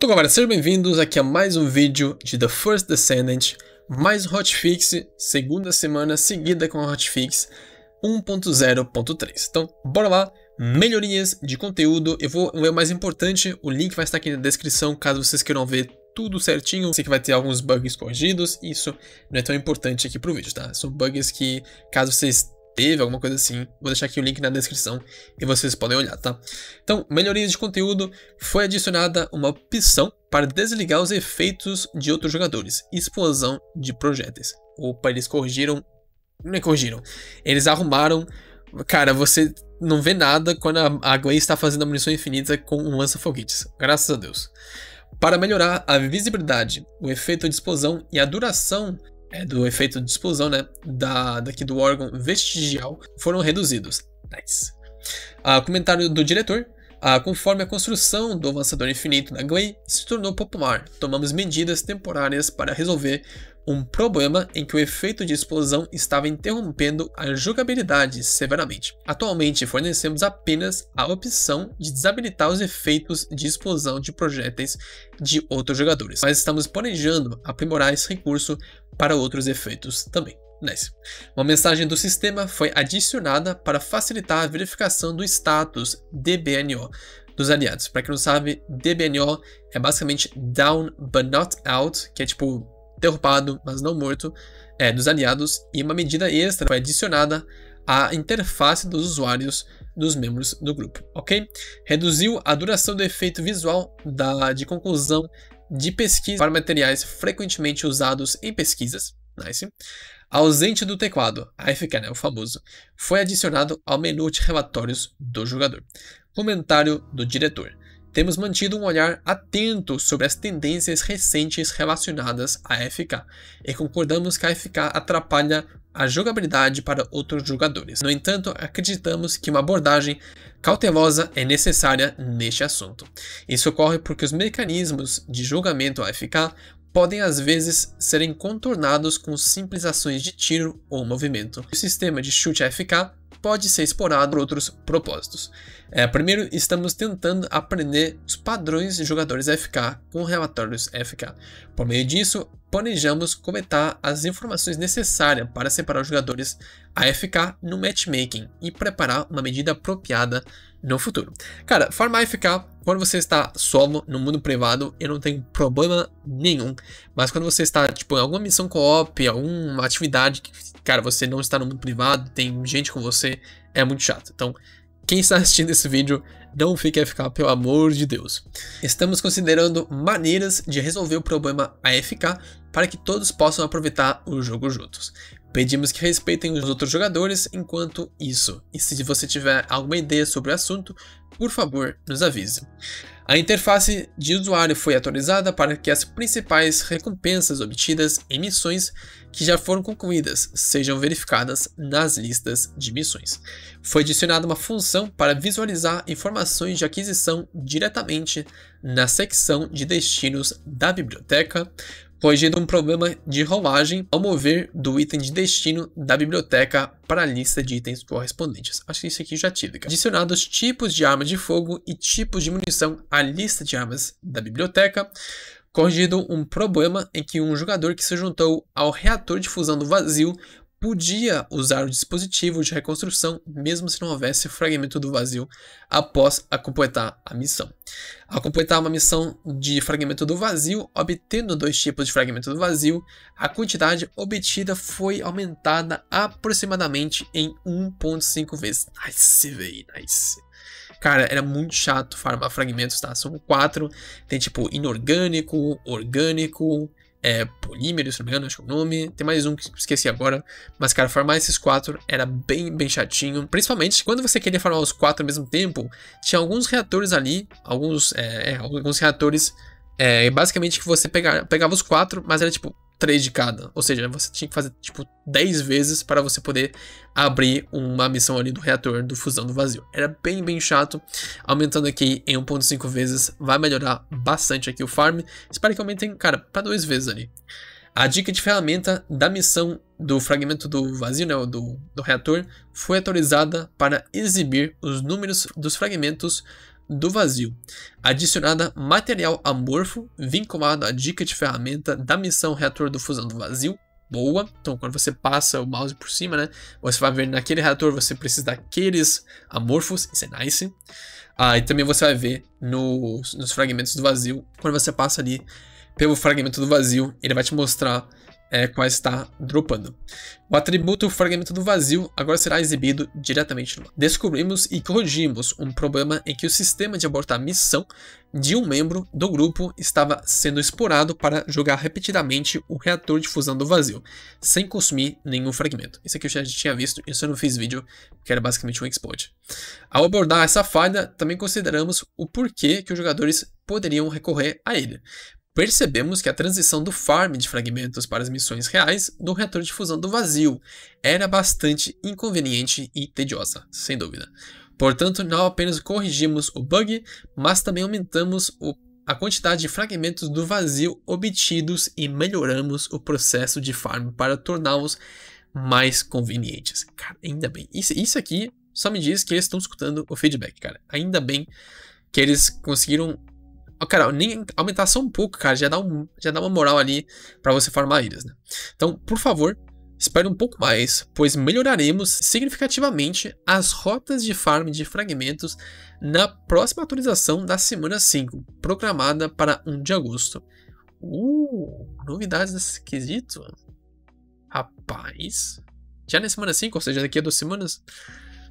Então galera, sejam bem-vindos aqui a mais um vídeo de The First Descendant, mais hotfix, segunda semana seguida com a hotfix 1.0.3. Então, bora lá, melhorias de conteúdo, eu vou ver o mais importante, o link vai estar aqui na descrição caso vocês queiram ver tudo certinho. Sei que vai ter alguns bugs corrigidos, isso não é tão importante aqui pro vídeo, tá? São bugs que, caso vocês teve, alguma coisa assim. Vou deixar aqui o link na descrição e vocês podem olhar, tá? Então, melhorias de conteúdo, foi adicionada uma opção para desligar os efeitos de outros jogadores, explosão de projéteis. Opa, eles corrigiram, não é corrigiram, eles arrumaram, cara, você não vê nada quando a, Gwen está fazendo a munição infinita com um lança-foguetes, graças a Deus. Para melhorar a visibilidade, o efeito de explosão e a duração é, do efeito de explosão, né, da, daqui do órgão vestigial foram reduzidos. Nice. Ah, comentário do diretor. Ah, conforme a construção do avançador infinito na Glay se tornou popular, tomamos medidas temporárias para resolver um problema em que o efeito de explosão estava interrompendo a jogabilidade severamente. Atualmente, fornecemos apenas a opção de desabilitar os efeitos de explosão de projéteis de outros jogadores, mas estamos planejando aprimorar esse recurso para outros efeitos também. Nice. Uma mensagem do sistema foi adicionada para facilitar a verificação do status DBNO dos aliados. Para quem não sabe, DBNO é basicamente down but not out, que é tipo derrubado, mas não morto, é, dos aliados, e uma medida extra foi adicionada à interface dos usuários dos membros do grupo, ok? Reduziu a duração do efeito visual da, de conclusão de pesquisa para materiais frequentemente usados em pesquisas, nice, ausente do teclado, aí fica né, o famoso, foi adicionado ao menu de relatórios do jogador. Comentário do diretor. Temos mantido um olhar atento sobre as tendências recentes relacionadas à FK e concordamos que a FK atrapalha a jogabilidade para outros jogadores. No entanto, acreditamos que uma abordagem cautelosa é necessária neste assunto. Isso ocorre porque os mecanismos de julgamento AFK podem às vezes serem contornados com simples ações de tiro ou movimento. O sistema de chute AFK pode ser explorado por outros propósitos. É, primeiro, estamos tentando aprender os padrões de jogadores AFK com relatórios AFK. Por meio disso, planejamos coletar as informações necessárias para separar os jogadores AFK no matchmaking e preparar uma medida apropriada no futuro. Cara, farmar AFK quando você está solo no mundo privado, eu não tenho problema nenhum, mas quando você está tipo em alguma missão co-op, alguma atividade que, cara, você não está no mundo privado, tem gente com você, é muito chato. Então, quem está assistindo esse vídeo, não fique AFK, pelo amor de Deus. Estamos considerando maneiras de resolver o problema AFK para que todos possam aproveitar o jogo juntos. Pedimos que respeitem os outros jogadores enquanto isso, e se você tiver alguma ideia sobre o assunto, por favor, nos avise. A interface de usuário foi atualizada para que as principais recompensas obtidas em missões que já foram concluídas sejam verificadas nas listas de missões. Foi adicionada uma função para visualizar informações de aquisição diretamente na secção de destinos da biblioteca pois gera um problema de rolagem ao mover do item de destino da biblioteca para a lista de itens correspondentes. Acho que isso aqui já tive. Adicionados tipos de armas de fogo e tipos de munição à lista de armas da biblioteca, corrigido um problema em que um jogador que se juntou ao reator de fusão do vazio podia usar o dispositivo de reconstrução mesmo se não houvesse fragmento do vazio após a completar a missão. Ao completar uma missão de fragmento do vazio, obtendo dois tipos de fragmento do vazio, a quantidade obtida foi aumentada aproximadamente em 1.5 vezes. Nice, véi, nice. Cara, era muito chato farmar fragmentos, tá? São quatro. Tem tipo inorgânico, orgânico, é, Polímero, se não me engano, acho que é o nome. Tem mais um que esqueci agora. Mas, cara, formar esses quatro era bem, bem chatinho. Principalmente quando você queria formar os quatro ao mesmo tempo, tinha alguns reatores ali, alguns, é, é, alguns reatores. É, basicamente que você pegava, pegava os quatro, mas era tipo três de cada. Ou seja, você tinha que fazer tipo 10 vezes para você poder abrir uma missão ali do reator do fusão do vazio. Era bem, bem chato. Aumentando aqui em 1.5 vezes vai melhorar bastante aqui o farm. Espero que aumentem, cara, para duas vezes ali. A dica de ferramenta da missão do fragmento do vazio, né, do, do reator, foi atualizada para exibir os números dos fragmentos do vazio, adicionada material amorfo vinculado à dica de ferramenta da missão reator do fusão do vazio. Boa, então quando você passa o mouse por cima, né, você vai ver naquele reator você precisa daqueles amorfos, isso é nice. Ah, e também você vai ver nos, nos fragmentos do vazio, quando você passa ali pelo fragmento do vazio, ele vai te mostrar é, quais está dropando. O atributo Fragmento do Vazio agora será exibido diretamente no Descobrimos e corrigimos um problema em que o sistema de abortar missão de um membro do grupo estava sendo explorado para jogar repetidamente o reator de fusão do vazio, sem consumir nenhum fragmento. Isso aqui eu já tinha visto, isso eu não fiz vídeo, que era basicamente um exploit. Ao abordar essa falha, também consideramos o porquê que os jogadores poderiam recorrer a ele, percebemos que a transição do farm de fragmentos para as missões reais do reator de fusão do vazio era bastante inconveniente e tediosa, sem dúvida. Portanto, não apenas corrigimos o bug, mas também aumentamos o, a quantidade de fragmentos do vazio obtidos e melhoramos o processo de farm para torná-los mais convenientes. Cara, ainda bem. Isso, isso aqui só me diz que eles estão escutando o feedback, cara. Ainda bem que eles conseguiram Cara, nem aumentar só um pouco, cara, já dá, um, já dá uma moral ali para você farmar ilhas, né? Então, por favor, espere um pouco mais, pois melhoraremos significativamente as rotas de farm de fragmentos na próxima atualização da semana 5, programada para 1 de agosto. Uh, novidades nesse quesito? Rapaz. Já na é semana 5, ou seja, daqui a duas semanas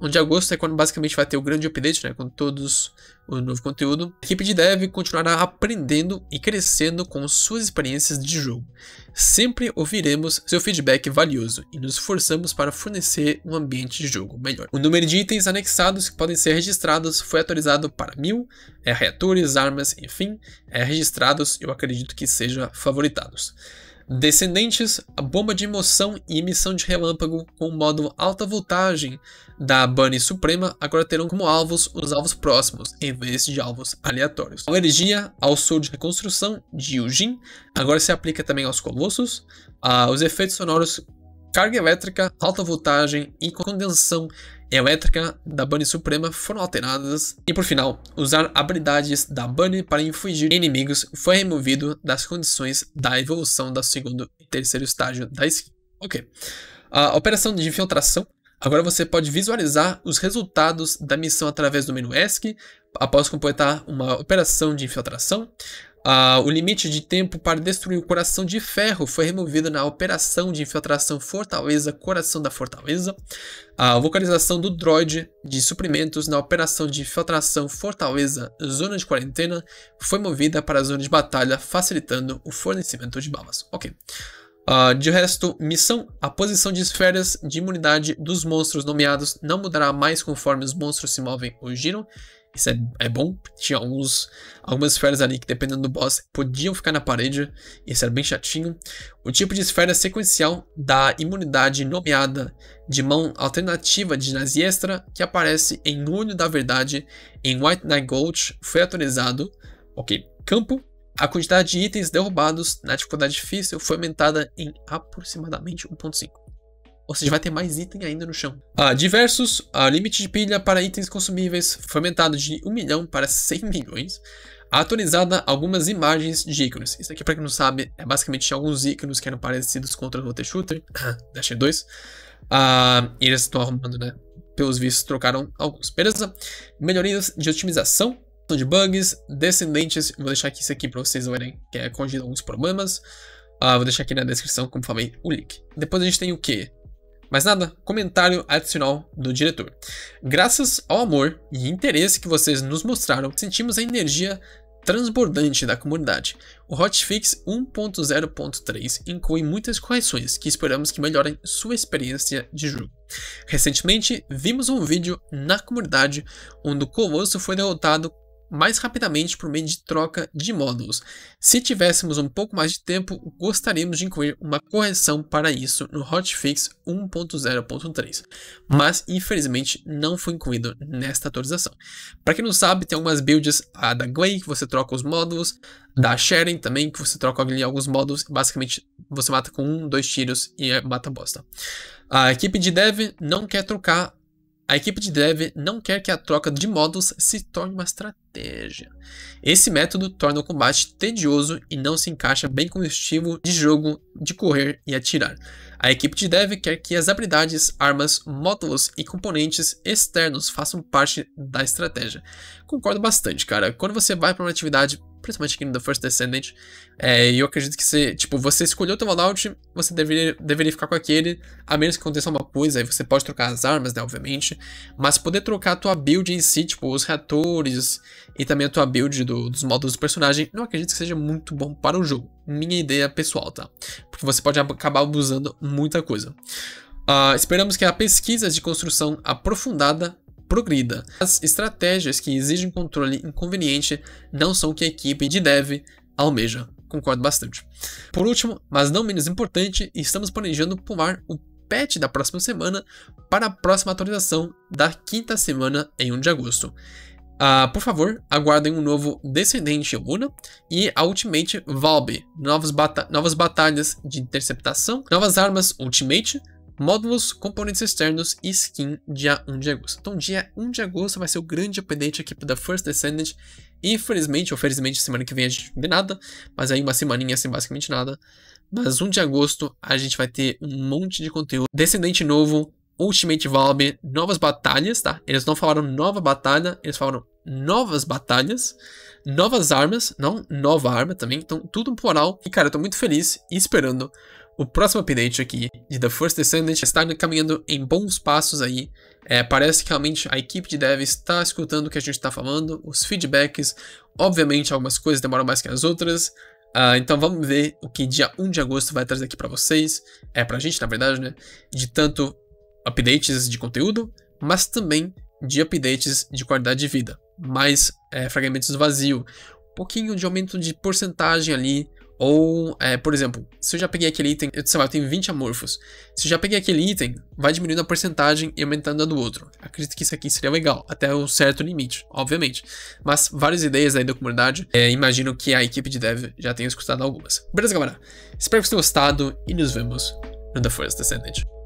onde agosto é quando basicamente vai ter o grande update, né, com todos o novo conteúdo. A equipe de dev continuará aprendendo e crescendo com suas experiências de jogo. Sempre ouviremos seu feedback valioso e nos esforçamos para fornecer um ambiente de jogo melhor. O número de itens anexados que podem ser registrados foi atualizado para mil, é, reatores, armas, enfim, é, registrados, eu acredito que seja favoritados. Descendentes, a bomba de emoção e emissão de relâmpago com o modo alta voltagem da Bunny Suprema agora terão como alvos os alvos próximos, em vez de alvos aleatórios. A energia ao sul de reconstrução de Yujin agora se aplica também aos colossos. Ah, os efeitos sonoros, carga elétrica, alta voltagem e condensação elétrica da Bunny Suprema foram alteradas e por final, usar habilidades da Bunny para infligir inimigos foi removido das condições da evolução do segundo e terceiro estágio da skin. Ok. A operação de infiltração. Agora você pode visualizar os resultados da missão através do menu ESC após completar uma operação de infiltração. Ah, o limite de tempo para destruir o Coração de Ferro foi removido na Operação de Infiltração Fortaleza Coração da Fortaleza. A localização do droid de suprimentos na Operação de Infiltração Fortaleza Zona de Quarentena foi movida para a Zona de Batalha, facilitando o fornecimento de balas. Ok. Uh, de resto, missão: a posição de esferas de imunidade dos monstros nomeados não mudará mais conforme os monstros se movem ou giram, isso é, é bom. Tinha alguns, algumas esferas ali que, dependendo do boss, podiam ficar na parede. Isso era bem chatinho. O tipo de esfera sequencial da imunidade nomeada de mão alternativa de Extra, que aparece em Olho da Verdade em White Night Gold, foi atualizado. Ok, campo. A quantidade de itens derrubados na dificuldade difícil foi aumentada em aproximadamente 1.5. Ou seja, vai ter mais item ainda no chão. Ah, diversos, ah, limite de pilha para itens consumíveis foi aumentado de 1 milhão para 100 milhões. Atualizada algumas imagens de ícones. Isso aqui, para quem não sabe, é basicamente alguns ícones que eram parecidos contra o Rote Shooter, Destiny 2. Ah, e eles estão arrumando, né? Pelos vistos, trocaram alguns. Beleza? Melhorias de otimização então, de bugs, descendentes, vou deixar aqui isso aqui para vocês verem que é corrigindo alguns problemas. Uh, vou deixar aqui na descrição, como falei, o link. Depois a gente tem o que? Mas nada, comentário adicional do diretor. Graças ao amor e interesse que vocês nos mostraram, sentimos a energia transbordante da comunidade. O Hotfix 1.0.3 inclui muitas correções que esperamos que melhorem sua experiência de jogo. Recentemente, vimos um vídeo na comunidade onde o Colosso foi derrotado mais rapidamente por meio de troca de módulos. Se tivéssemos um pouco mais de tempo, gostaríamos de incluir uma correção para isso no hotfix 1.0.3, mas infelizmente não foi incluído nesta atualização. Para quem não sabe, tem algumas builds a da Glay que você troca os módulos, da Sharon também que você troca ali alguns módulos, basicamente você mata com um, dois tiros e é mata bosta. A equipe de dev não quer trocar a equipe de dev não quer que a troca de modos se torne uma estratégia. Esse método torna o combate tedioso e não se encaixa bem com o estilo de jogo de correr e atirar. A equipe de dev quer que as habilidades, armas, módulos e componentes externos façam parte da estratégia. Concordo bastante, cara. Quando você vai para uma atividade principalmente aqui no The First Descendant. É, e eu acredito que se, tipo, você escolheu o teu loadout, você deveria, deveria ficar com aquele, a menos que aconteça uma coisa, aí você pode trocar as armas, né, obviamente, mas poder trocar a tua build em si, tipo, os reatores e também a tua build do, dos modos do personagem, não acredito que seja muito bom para o jogo. Minha ideia pessoal, tá? Porque você pode acabar abusando muita coisa. Uh, esperamos que a pesquisa de construção aprofundada progrida. As estratégias que exigem controle inconveniente não são o que a equipe de dev almeja. Concordo bastante. Por último, mas não menos importante, estamos planejando pular o patch da próxima semana para a próxima atualização da quinta semana em 1 de agosto. Ah, por favor, aguardem um novo Descendente Luna e a Ultimate Valve, novas, bata novas batalhas de interceptação, novas armas Ultimate, módulos, componentes externos e skin dia 1 de agosto. Então, dia 1 de agosto vai ser o grande update aqui da First Descendant. Infelizmente, ou felizmente, semana que vem a gente não tem nada, mas aí uma semaninha sem basicamente nada. Mas 1 de agosto a gente vai ter um monte de conteúdo. Descendente novo, Ultimate Valve, novas batalhas, tá? Eles não falaram nova batalha, eles falaram novas batalhas, novas armas, não nova arma também, então tudo plural. E cara, eu tô muito feliz e esperando o próximo update aqui de The First Descendant está caminhando em bons passos aí. É, parece que realmente a equipe de dev está escutando o que a gente está falando, os feedbacks. Obviamente, algumas coisas demoram mais que as outras. Uh, então vamos ver o que dia 1 de agosto vai trazer aqui para vocês. É para a gente, na verdade, né? De tanto updates de conteúdo, mas também de updates de qualidade de vida. Mais é, fragmentos vazio. Um pouquinho de aumento de porcentagem ali ou, é, por exemplo, se eu já peguei aquele item, eu, sei lá, eu tenho 20 amorfos. Se eu já peguei aquele item, vai diminuindo a porcentagem e aumentando a do outro. Acredito que isso aqui seria legal, até um certo limite, obviamente. Mas várias ideias aí da comunidade, é, imagino que a equipe de dev já tenha escutado algumas. Beleza, galera? Espero que vocês tenham gostado e nos vemos no The Forest Descendant.